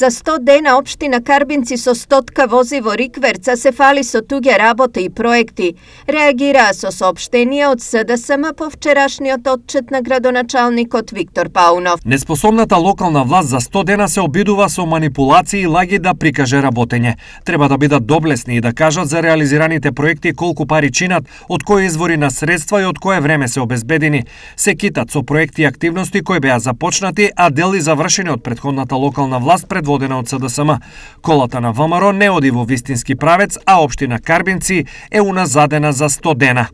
За 100 дена Обштина Карбинци со стотка вози во Рикверца се фали со туѓе работа и проекти. Реагираа со сообштенија од СДСМ по вчерашниот отчет на градоначалникот Виктор Паунов. Неспособната локална власт за 100 дена се обидува со манипулации и лаги да прикаже работење. Треба да бидат доблесни и да кажат за реализираните проекти колку пари чинат, од кои извори на средства и од кое време се обезбедени. Се китат со проекти и активности кои беа започнати, а дели завршени од предходната локална власт пред водена од СДСМ. Колата на ВМРО не оди во вистински правец, а општина Карбинци е уназадена за 100 дена.